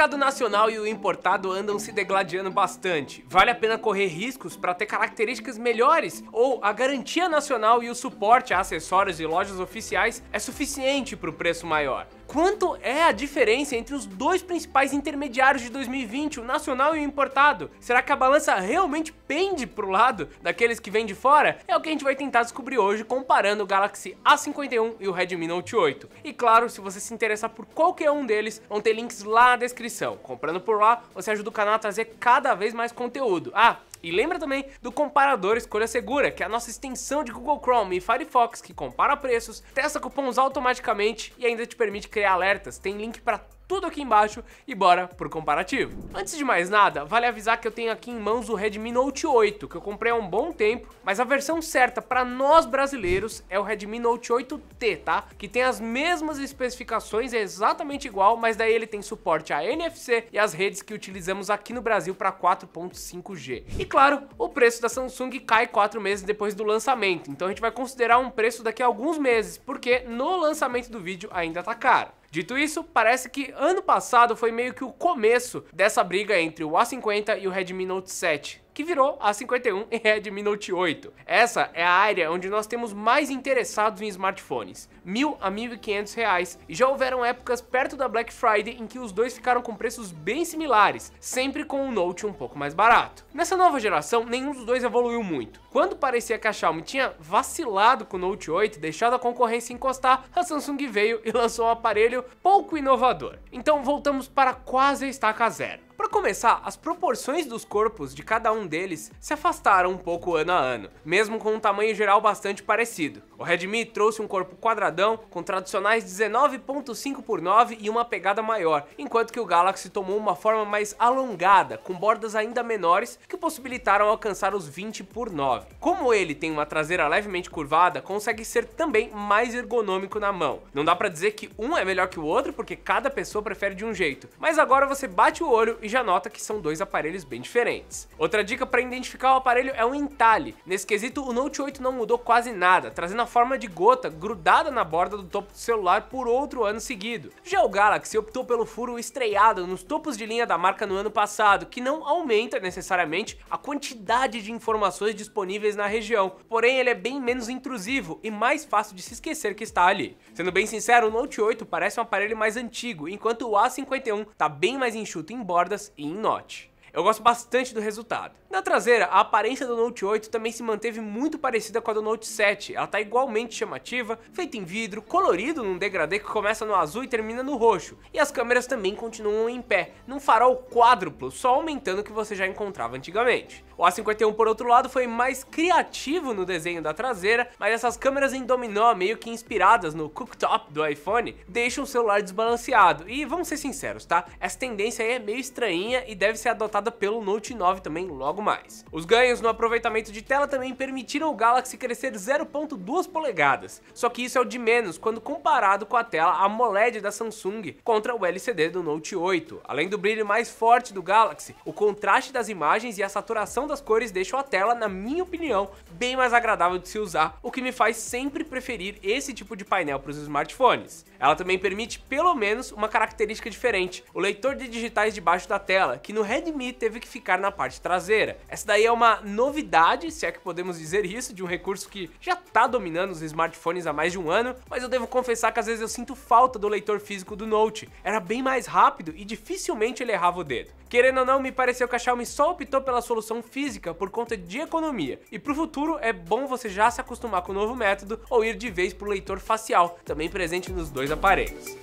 mercado nacional e o importado andam se degladiando bastante. Vale a pena correr riscos para ter características melhores ou a garantia nacional e o suporte a acessórios e lojas oficiais é suficiente para o preço maior. Quanto é a diferença entre os dois principais intermediários de 2020, o nacional e o importado? Será que a balança realmente pende pro lado daqueles que vêm de fora? É o que a gente vai tentar descobrir hoje comparando o Galaxy A51 e o Redmi Note 8. E claro, se você se interessar por qualquer um deles, vão ter links lá na descrição. Comprando por lá, você ajuda o canal a trazer cada vez mais conteúdo. Ah, e lembra também do comparador escolha segura, que é a nossa extensão de Google Chrome e Firefox que compara preços, testa cupons automaticamente e ainda te permite criar alertas. Tem link para tudo aqui embaixo e bora pro comparativo. Antes de mais nada, vale avisar que eu tenho aqui em mãos o Redmi Note 8, que eu comprei há um bom tempo, mas a versão certa para nós brasileiros é o Redmi Note 8T, tá? Que tem as mesmas especificações, é exatamente igual, mas daí ele tem suporte a NFC e as redes que utilizamos aqui no Brasil para 4.5G. E claro, o preço da Samsung cai 4 meses depois do lançamento, então a gente vai considerar um preço daqui a alguns meses, porque no lançamento do vídeo ainda tá caro. Dito isso, parece que ano passado foi meio que o começo dessa briga entre o A50 e o Redmi Note 7, que virou a 51 e Redmi é Note 8. Essa é a área onde nós temos mais interessados em smartphones, mil a 1.500 reais, e já houveram épocas perto da Black Friday em que os dois ficaram com preços bem similares, sempre com o um Note um pouco mais barato. Nessa nova geração, nenhum dos dois evoluiu muito. Quando parecia que a Xiaomi tinha vacilado com o Note 8, deixado a concorrência encostar, a Samsung veio e lançou um aparelho pouco inovador. Então voltamos para quase a estaca zero. Para começar, as proporções dos corpos de cada um deles se afastaram um pouco ano a ano, mesmo com um tamanho geral bastante parecido. O Redmi trouxe um corpo quadradão com tradicionais 19.5 por 9 e uma pegada maior, enquanto que o Galaxy tomou uma forma mais alongada, com bordas ainda menores que possibilitaram alcançar os 20 por 9. Como ele tem uma traseira levemente curvada, consegue ser também mais ergonômico na mão. Não dá para dizer que um é melhor que o outro, porque cada pessoa prefere de um jeito, mas agora você bate o olho e já nota que são dois aparelhos bem diferentes. Outra dica para identificar o aparelho é o entalhe. Nesse quesito, o Note 8 não mudou quase nada, trazendo a forma de gota grudada na borda do topo do celular por outro ano seguido. Já o Galaxy optou pelo furo estreado nos topos de linha da marca no ano passado, que não aumenta necessariamente a quantidade de informações disponíveis na região, porém ele é bem menos intrusivo e mais fácil de se esquecer que está ali. Sendo bem sincero, o Note 8 parece um aparelho mais antigo, enquanto o A51 está bem mais enxuto em bordas e em notch. Eu gosto bastante do resultado. Na traseira, a aparência do Note 8 também se manteve muito parecida com a do Note 7. Ela está igualmente chamativa, feita em vidro, colorido num degradê que começa no azul e termina no roxo. E as câmeras também continuam em pé, num farol quádruplo, só aumentando o que você já encontrava antigamente. O A51, por outro lado, foi mais criativo no desenho da traseira, mas essas câmeras em dominó, meio que inspiradas no cooktop do iPhone, deixam o celular desbalanceado. E vamos ser sinceros, tá? Essa tendência aí é meio estranha e deve ser adotada pelo Note 9 também logo mais. Os ganhos no aproveitamento de tela também permitiram o Galaxy crescer 0.2 polegadas, só que isso é o de menos quando comparado com a tela AMOLED da Samsung contra o LCD do Note 8. Além do brilho mais forte do Galaxy, o contraste das imagens e a saturação das cores deixam a tela, na minha opinião, bem mais agradável de se usar, o que me faz sempre preferir esse tipo de painel para os smartphones. Ela também permite pelo menos uma característica diferente, o leitor de digitais debaixo da tela, que no Redmi teve que ficar na parte traseira. Essa daí é uma novidade, se é que podemos dizer isso, de um recurso que já está dominando os smartphones há mais de um ano, mas eu devo confessar que às vezes eu sinto falta do leitor físico do Note. Era bem mais rápido e dificilmente ele errava o dedo. Querendo ou não, me pareceu que a Xiaomi só optou pela solução física por conta de economia. E pro futuro é bom você já se acostumar com o novo método ou ir de vez pro leitor facial, também presente nos dois aparelhos.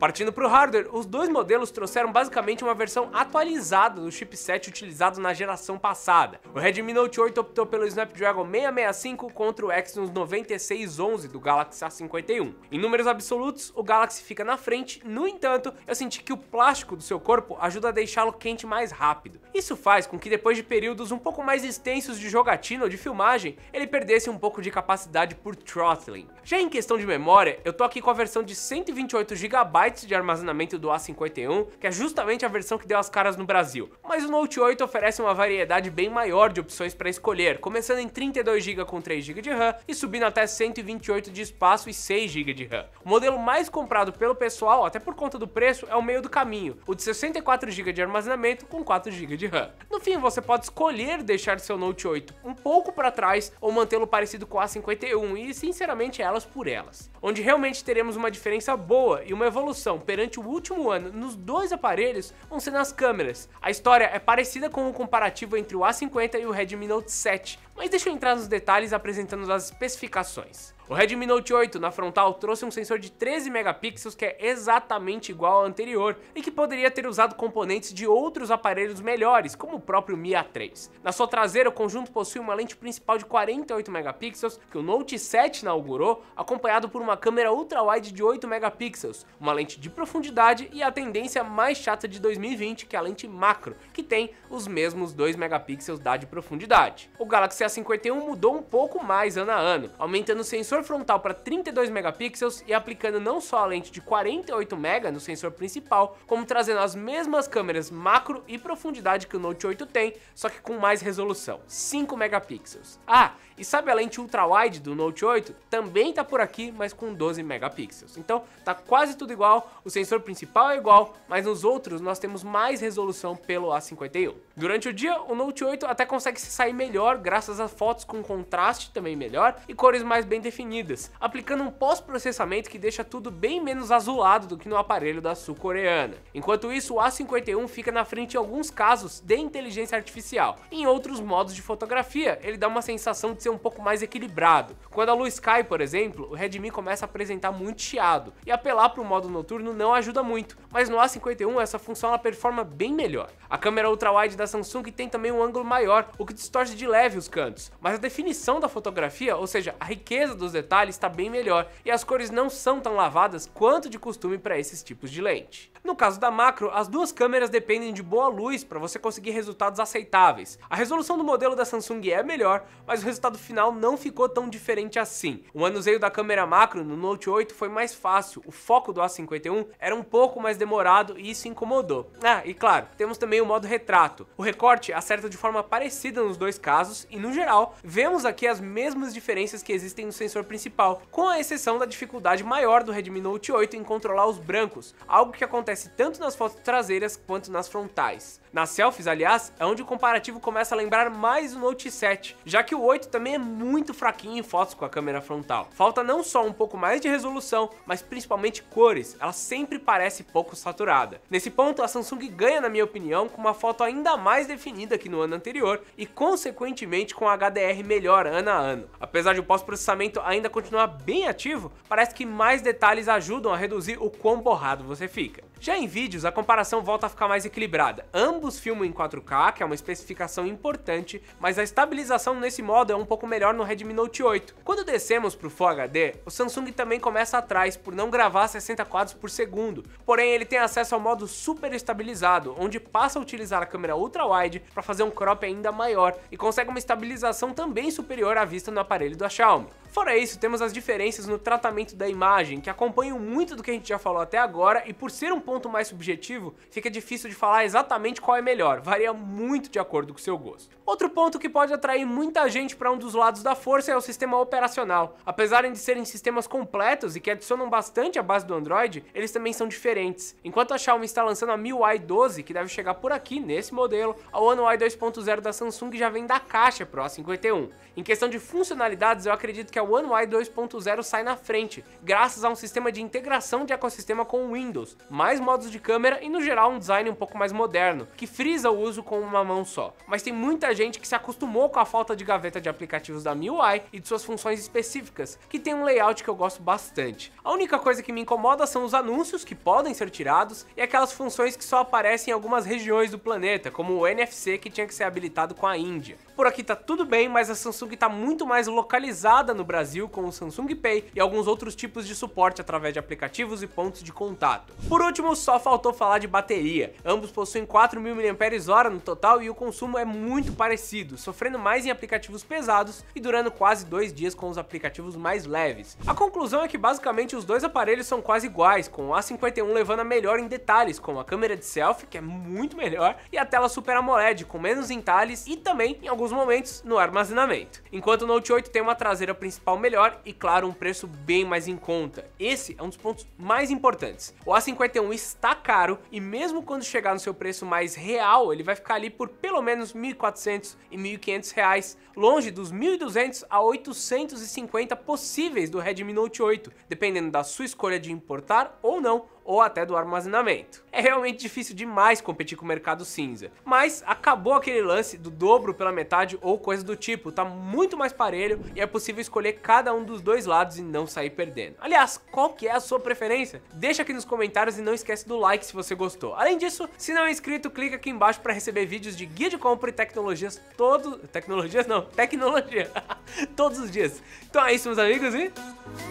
Partindo para o hardware, os dois modelos trouxeram basicamente uma versão atualizada do chipset utilizado na geração passada. O Redmi Note 8 optou pelo Snapdragon 665 contra o Exynos 9611 do Galaxy A51. Em números absolutos, o Galaxy fica na frente, no entanto, eu senti que o plástico do seu corpo ajuda a deixá-lo quente mais rápido. Isso faz com que depois de períodos um pouco mais extensos de jogatina ou de filmagem, ele perdesse um pouco de capacidade por throttling. Já em questão de memória, eu tô aqui com a versão de 128 GB de armazenamento do A51, que é justamente a versão que deu as caras no Brasil. Mas o Note 8 oferece uma variedade bem maior de opções para escolher, começando em 32 GB com 3 GB de RAM e subindo até 128 de espaço e 6 GB de RAM. O modelo mais comprado pelo pessoal, até por conta do preço, é o meio do caminho, o de 64 GB de armazenamento com 4 GB de RAM. No fim, você pode escolher deixar seu Note 8 um pouco para trás ou mantê-lo parecido com o A51 e, sinceramente, elas por elas. Onde realmente teremos uma diferença boa e uma evolução evolução perante o último ano nos dois aparelhos vão ser nas câmeras. A história é parecida com o comparativo entre o A50 e o Redmi Note 7, mas deixa eu entrar nos detalhes apresentando as especificações. O Redmi Note 8 na frontal trouxe um sensor de 13 megapixels que é exatamente igual ao anterior e que poderia ter usado componentes de outros aparelhos melhores, como o próprio Mi A3. Na sua traseira, o conjunto possui uma lente principal de 48 megapixels que o Note 7 inaugurou, acompanhado por uma câmera ultra-wide de 8 megapixels, uma lente de profundidade e a tendência mais chata de 2020, que é a lente macro, que tem os mesmos 2 megapixels da de profundidade. O Galaxy 51 mudou um pouco mais ano a ano, aumentando o sensor frontal para 32 megapixels e aplicando não só a lente de 48 mega no sensor principal, como trazendo as mesmas câmeras macro e profundidade que o Note 8 tem, só que com mais resolução, 5 megapixels. Ah, e sabe a lente ultra-wide do Note 8? Também tá por aqui, mas com 12 megapixels. Então tá quase tudo igual, o sensor principal é igual, mas nos outros nós temos mais resolução pelo A51. Durante o dia, o Note 8 até consegue se sair melhor graças as fotos com contraste também melhor e cores mais bem definidas, aplicando um pós-processamento que deixa tudo bem menos azulado do que no aparelho da sul-coreana. Enquanto isso, o A51 fica na frente em alguns casos de inteligência artificial. Em outros modos de fotografia, ele dá uma sensação de ser um pouco mais equilibrado. Quando a luz cai, por exemplo, o Redmi começa a apresentar muito chiado, e apelar para o modo noturno não ajuda muito, mas no A51 essa função ela performa bem melhor. A câmera ultra-wide da Samsung tem também um ângulo maior, o que distorce de leve os campos cantos. Mas a definição da fotografia, ou seja, a riqueza dos detalhes está bem melhor e as cores não são tão lavadas quanto de costume para esses tipos de lente. No caso da macro, as duas câmeras dependem de boa luz para você conseguir resultados aceitáveis. A resolução do modelo da Samsung é melhor, mas o resultado final não ficou tão diferente assim. O manuseio da câmera macro no Note 8 foi mais fácil, o foco do A51 era um pouco mais demorado e isso incomodou. Ah, e claro, temos também o modo retrato. O recorte acerta de forma parecida nos dois casos e no no geral, vemos aqui as mesmas diferenças que existem no sensor principal, com a exceção da dificuldade maior do Redmi Note 8 em controlar os brancos, algo que acontece tanto nas fotos traseiras quanto nas frontais. Nas selfies, aliás, é onde o comparativo começa a lembrar mais o Note 7, já que o 8 também é muito fraquinho em fotos com a câmera frontal. Falta não só um pouco mais de resolução, mas principalmente cores, ela sempre parece pouco saturada. Nesse ponto, a Samsung ganha, na minha opinião, com uma foto ainda mais definida que no ano anterior e, consequentemente, com HDR melhor ano a ano. Apesar de o pós-processamento ainda continuar bem ativo, parece que mais detalhes ajudam a reduzir o quão borrado você fica. Já em vídeos, a comparação volta a ficar mais equilibrada. Ambos filmam em 4K, que é uma especificação importante, mas a estabilização nesse modo é um pouco melhor no Redmi Note 8. Quando descemos para o Full HD, o Samsung também começa atrás por não gravar 60 quadros por segundo. Porém, ele tem acesso ao modo super estabilizado, onde passa a utilizar a câmera ultra-wide para fazer um crop ainda maior e consegue uma estabilização também superior à vista no aparelho da Xiaomi. Fora isso, temos as diferenças no tratamento da imagem, que acompanham muito do que a gente já falou até agora, e por ser um ponto mais subjetivo, fica difícil de falar exatamente qual é melhor, varia muito de acordo com o seu gosto. Outro ponto que pode atrair muita gente para um dos lados da força é o sistema operacional. Apesar de serem sistemas completos e que adicionam bastante à base do Android, eles também são diferentes. Enquanto a Xiaomi está lançando a MIUI 12, que deve chegar por aqui nesse modelo, a One UI 2.0 da Samsung já vem da caixa pro A51. Em questão de funcionalidades, eu acredito que que é a One UI 2.0 sai na frente, graças a um sistema de integração de ecossistema com o Windows, mais modos de câmera e no geral um design um pouco mais moderno, que frisa o uso com uma mão só. Mas tem muita gente que se acostumou com a falta de gaveta de aplicativos da MIUI e de suas funções específicas, que tem um layout que eu gosto bastante. A única coisa que me incomoda são os anúncios que podem ser tirados e aquelas funções que só aparecem em algumas regiões do planeta, como o NFC que tinha que ser habilitado com a Índia. Por aqui tá tudo bem, mas a Samsung tá muito mais localizada no Brasil com o Samsung Pay e alguns outros tipos de suporte através de aplicativos e pontos de contato. Por último, só faltou falar de bateria. Ambos possuem 4.000 mAh no total e o consumo é muito parecido, sofrendo mais em aplicativos pesados e durando quase dois dias com os aplicativos mais leves. A conclusão é que basicamente os dois aparelhos são quase iguais, com o A51 levando a melhor em detalhes, como a câmera de selfie, que é muito melhor, e a tela Super AMOLED, com menos entalhes e também, em alguns momentos, no armazenamento. Enquanto o Note 8 tem uma traseira principal principal melhor e, claro, um preço bem mais em conta. Esse é um dos pontos mais importantes. O A51 está caro e mesmo quando chegar no seu preço mais real, ele vai ficar ali por pelo menos 1.400 e 1.500 reais, longe dos 1.200 a 850 possíveis do Redmi Note 8, dependendo da sua escolha de importar ou não ou até do armazenamento. É realmente difícil demais competir com o mercado cinza, mas acabou aquele lance do dobro pela metade ou coisa do tipo, tá muito mais parelho e é possível escolher cada um dos dois lados e não sair perdendo. Aliás, qual que é a sua preferência? Deixa aqui nos comentários e não esquece do like se você gostou. Além disso, se não é inscrito, clica aqui embaixo para receber vídeos de guia de compra e tecnologias todos Tecnologias não, tecnologia. Todos os dias. Então é isso, meus amigos, e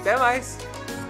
até mais!